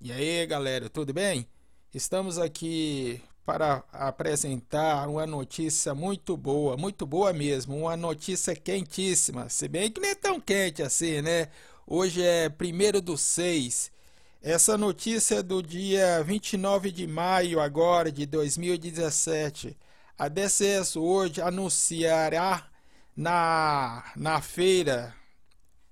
E aí, galera, tudo bem? Estamos aqui para apresentar uma notícia muito boa, muito boa mesmo, uma notícia quentíssima, se bem que não é tão quente assim, né? Hoje é 1 do 6. Essa notícia é do dia 29 de maio agora de 2017. A DCS hoje anunciará na, na feira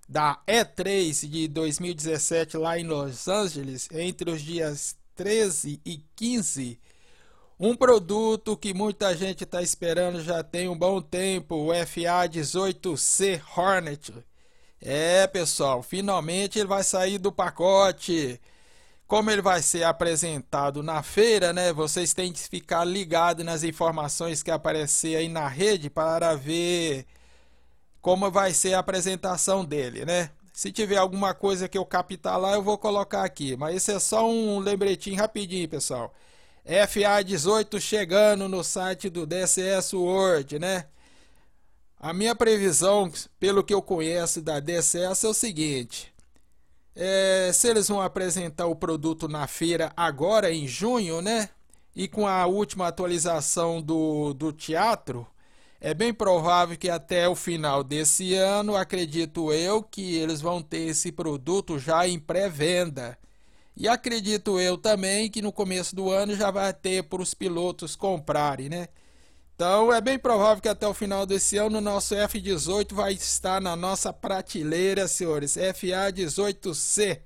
da E3 de 2017 lá em Los Angeles, entre os dias 13 e 15. Um produto que muita gente está esperando já tem um bom tempo, o FA-18C Hornet. É, pessoal, finalmente ele vai sair do pacote. Como ele vai ser apresentado na feira, né? Vocês têm que ficar ligados nas informações que aparecer aí na rede para ver como vai ser a apresentação dele, né? Se tiver alguma coisa que eu captar lá, eu vou colocar aqui. Mas esse é só um lembretinho rapidinho, pessoal. FA18 chegando no site do DCS World, né? A minha previsão, pelo que eu conheço da DCS, é o seguinte: é, se eles vão apresentar o produto na feira agora em junho, né? E com a última atualização do, do teatro, é bem provável que até o final desse ano, acredito eu, que eles vão ter esse produto já em pré-venda. E acredito eu também que no começo do ano já vai ter para os pilotos comprarem, né? Então é bem provável que até o final desse ano o nosso F18 vai estar na nossa prateleira, senhores. FA18C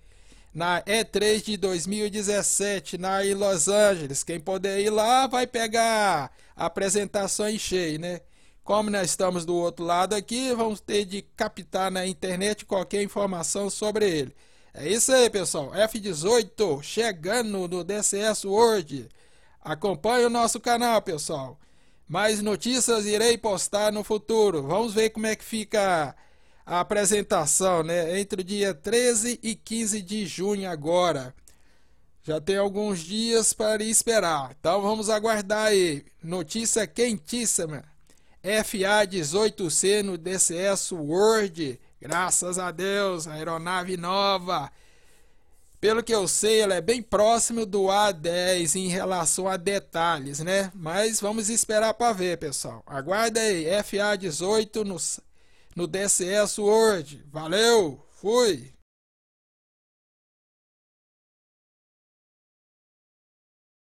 na E3 de 2017, na Los Angeles. Quem puder ir lá vai pegar apresentação em cheio, né? Como nós estamos do outro lado aqui, vamos ter de captar na internet qualquer informação sobre ele. É isso aí, pessoal. F18 chegando no DCS World. Acompanhe o nosso canal, pessoal. Mais notícias irei postar no futuro. Vamos ver como é que fica a apresentação, né? Entre o dia 13 e 15 de junho agora. Já tem alguns dias para esperar. Então vamos aguardar aí. Notícia quentíssima. FA-18C no DCS World. Graças a Deus, a aeronave nova. Pelo que eu sei, ela é bem próximo do A10 em relação a detalhes, né? Mas vamos esperar para ver, pessoal. Aguarda aí, FA18 no, no DCS World. Valeu, fui!